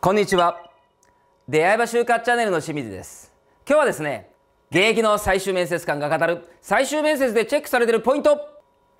こんにちは出会い場就活チャンネルの清水です今日はですね現役の最終面接官が語る最終面接でチェックされてるポイント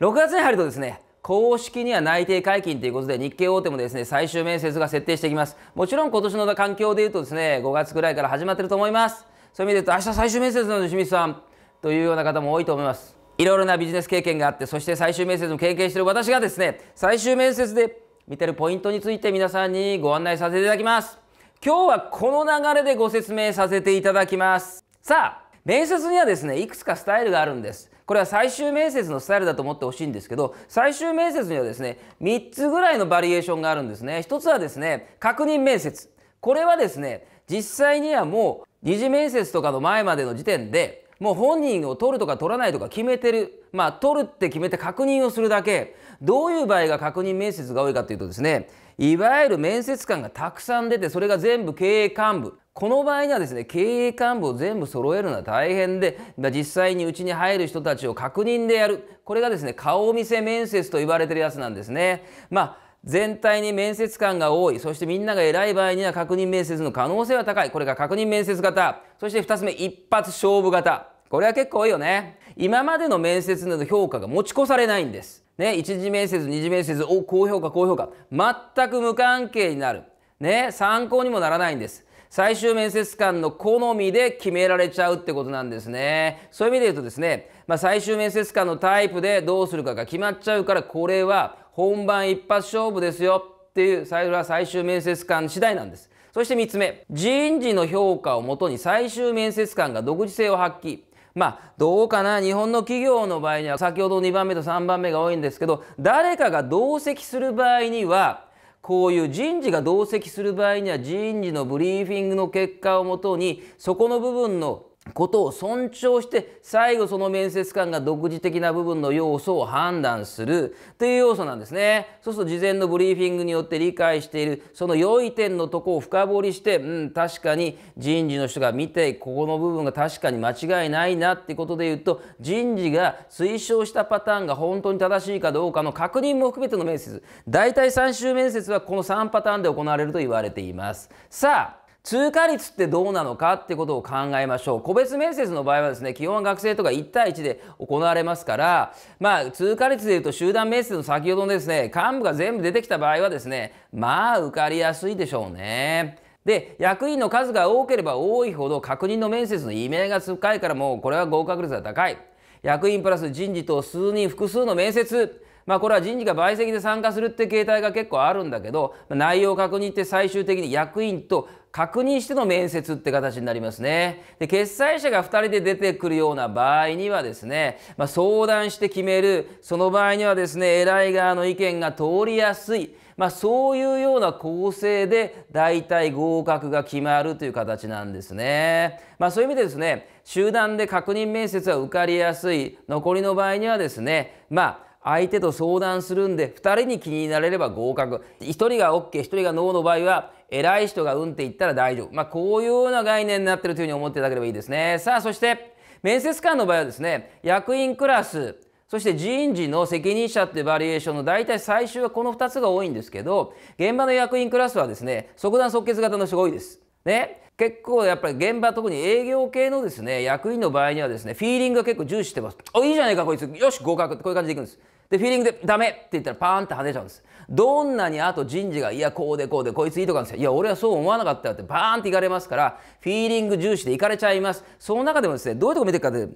6月に入るとですね公式には内定解禁ということで日経大手もですね最終面接が設定していきますもちろん今年の環境でいうとですね5月ぐらいから始まってると思いますそういう意味で言うと明日最終面接なので清水さんというような方も多いと思いますいろいろなビジネス経験があってそして最終面接も経験してる私がですね最終面接で見てるポイントについて皆さんにご案内させていただきます今日はこの流れでご説明させていただきますさあ面接にはですねいくつかスタイルがあるんですこれは最終面接のスタイルだと思ってほしいんですけど最終面接にはですね3つぐらいのバリエーションがあるんですね1つはですね確認面接これはですね実際にはもう二次面接とかの前までの時点でもう本人を取るとか取らないとか決めてるまあ取るって決めて確認をするだけどういう場合が確認面接が多いかというとですねいわゆる面接官がたくさん出てそれが全部経営幹部この場合にはですね経営幹部を全部揃えるのは大変で実際にうちに入る人たちを確認でやるこれがですね顔見せ面接と言われてるやつなんですね。まあ全体に面接官が多いそしてみんなが偉い場合には確認面接の可能性は高いこれが確認面接型そして2つ目一発勝負型これは結構多いよね今までの面接での評価が持ち越されないんですね1次面接2次面接お高評価高評価全く無関係になるね参考にもならないんです最終面接官の好みで決められちゃうってことなんですね。そういう意味で言うとですね、まあ、最終面接官のタイプでどうするかが決まっちゃうからこれは本番一発勝負ですよっていうそれは最終面接官次第なんですそして3つ目人事の評価をもとに最終面接官が独自性を発揮まあどうかな日本の企業の場合には先ほど2番目と3番目が多いんですけど誰かが同席する場合にはこういう人事が同席する場合には人事のブリーフィングの結果をもとにそこの部分のことを尊重して最後その面接官が独自的な部分の要素を判断するという要素なんですねそうすると事前のブリーフィングによって理解しているその良い点のとこを深掘りしてうん確かに人事の人が見てここの部分が確かに間違いないなってことで言うと人事が推奨したパターンが本当に正しいかどうかの確認も含めての面接大体3週面接はこの3パターンで行われると言われていますさあ通過率ってどうなのかってことを考えましょう個別面接の場合はですね基本は学生とか1対1で行われますからまあ通過率でいうと集団面接の先ほどのですね幹部が全部出てきた場合はですねまあ受かりやすいでしょうね。で役員の数が多ければ多いほど確認の面接の意味が深いからもうこれは合格率が高い役員プラス人事と数人複数の面接まあ、これは人事が陪席で参加するって形態が結構あるんだけど内容を確認って最終的に役員と確認しての面接って形になりますね。で決裁者が2人で出てくるような場合にはですね、まあ、相談して決めるその場合にはですね偉い側の意見が通りやすい。まあ、そういうような構成で大体合格が決まるという形なんですね。まあ、そういう意味でですね集団で確認面接は受かりやすい残りの場合にはですねまあ相手と相談するんで2人に気になれれば合格1人が OK1 人が NO の場合は偉い人がうんって言ったら大丈夫まあこういうような概念になってるというふうに思っていただければいいですねさあそして面接官の場合はですね役員クラスそして人事の責任者ってバリエーションの大体最終はこの2つが多いんですけど現場の役員クラスはですね即断即決型の人が多いです。ね、結構やっぱり現場特に営業系のですね役員の場合にはですねフィーリングが結構重視してます。おいいじゃないかこいつよし合格ってこういう感じでいくんです。で、フィーリングでダメって言ったらパーンって跳ねちゃうんです。どんなにあと人事が、いや、こうでこうで、こいついいとかですよ。いや、俺はそう思わなかったよってバーンっていかれますから、フィーリング重視でいかれちゃいます。その中でもですね、どういうとこ見てるかというと、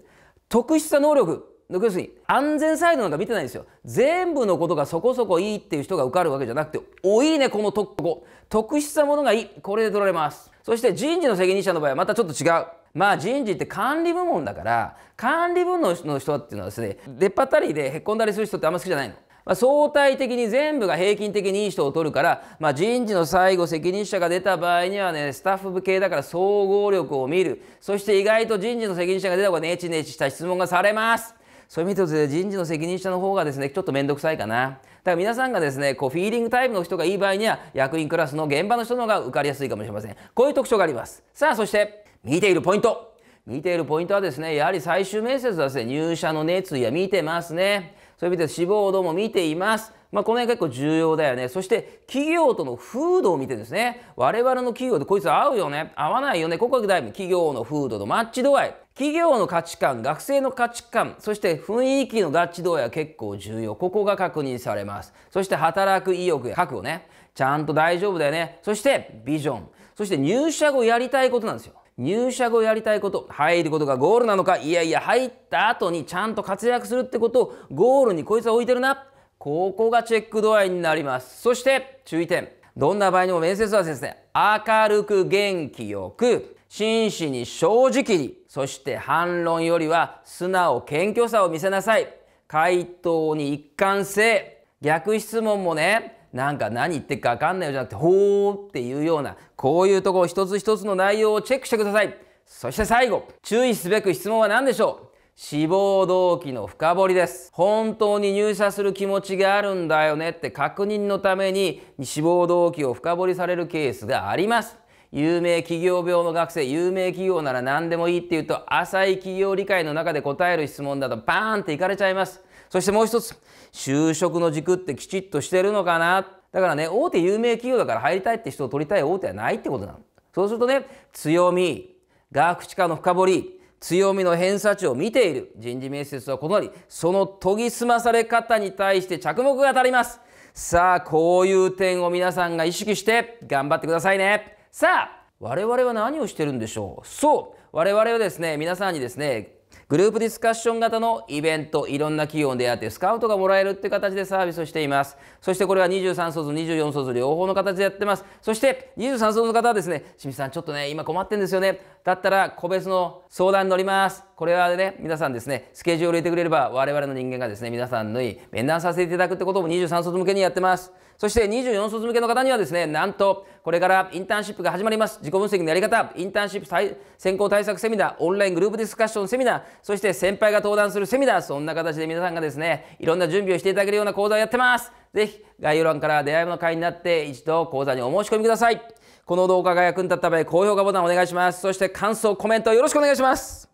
特殊な能力。要するに安全サイドなんか見てないんですよ全部のことがそこそこいいっていう人が受かるわけじゃなくておいいねこの特こ特殊なものがいいこれで取られますそして人事の責任者の場合はまたちょっと違うまあ人事って管理部門だから管理部門の人っていうのはですね出っ張ったりでへっこんだりする人ってあんま好きじゃないの。まあ、相対的に全部が平均的にいい人を取るから、まあ、人事の最後責任者が出た場合にはねスタッフ系だから総合力を見るそして意外と人事の責任者が出た方がネチネチした質問がされますそういう意味で人事の責任者の方がですねちょっと面倒くさいかなだから皆さんがですねこうフィーリングタイプの人がいい場合には役員クラスの現場の人の方が受かりやすいかもしれませんこういう特徴がありますさあそして見ているポイント見ているポイントはですね、やはり最終面接はですね、入社の熱意は見てますね。そういう意味で志望度も見ています。まあ、この辺結構重要だよね。そして企業との風土を見てですね、我々の企業でこいつ合うよね、合わないよね、ここいぶ企業の風土とマッチ度合い。企業の価値観、学生の価値観、そして雰囲気の合致度合いは結構重要。ここが確認されます。そして働く意欲や覚悟ね。ちゃんと大丈夫だよね。そしてビジョン。そして入社後やりたいことなんですよ。入社後やりたいこと入ることがゴールなのかいやいや入った後にちゃんと活躍するってことをゴールにこいつは置いてるなここがチェック度合いになりますそして注意点どんな場合にも面接はですね明るく元気よく真摯に正直にそして反論よりは素直謙虚さを見せなさい回答に一貫性逆質問もねなんか何言ってっか分かんないよじゃなくてほーっていうようなこういうところ一つ一つの内容をチェックしてくださいそして最後注意すべく質問は何でしょう志望動機の深掘りです本当に入社する気持ちがあるんだよねって確認のために志望動機を深掘りされるケースがあります有名企業病の学生有名企業なら何でもいいっていうと浅い企業理解の中で答える質問だとバーンっていかれちゃいますそしてもう一つ就職の軸ってきちっとしてるのかなだからね大手有名企業だから入りたいって人を取りたい大手はないってことなのそうするとね強み学ーク地下の深掘り強みの偏差値を見ている人事面接は異なりその研ぎ澄まされ方に対して着目が当たりますさあこういう点を皆さんが意識して頑張ってくださいねさあ我々は何をしてるんでしょうそう我々はですね皆さんにですねグループディスカッション型のイベントいろんな企業に出会ってスカウトがもらえるって形でサービスをしていますそしてこれは23卒24卒両方の形でやってますそして23卒の方はですね清水さんちょっとね今困ってんですよねだったら個別の相談に乗ります。これはね、皆さんですね、スケジュール入れてくれれば我々の人間がですね、皆さんのに面談させていただくってことも23卒向けにやってます。そして24卒向けの方にはですね、なんとこれからインターンシップが始まります。自己分析のやり方、インターンシップ先行対策セミナー、オンライングループディスカッションセミナー、そして先輩が登壇するセミナー、そんな形で皆さんがですね、いろんな準備をしていただけるような講座をやってます。ぜひ概要欄から出会いの会になって一度講座にお申し込みください。この動画が役に立った場合、高評価ボタンお願いします。そして感想、コメントよろしくお願いします。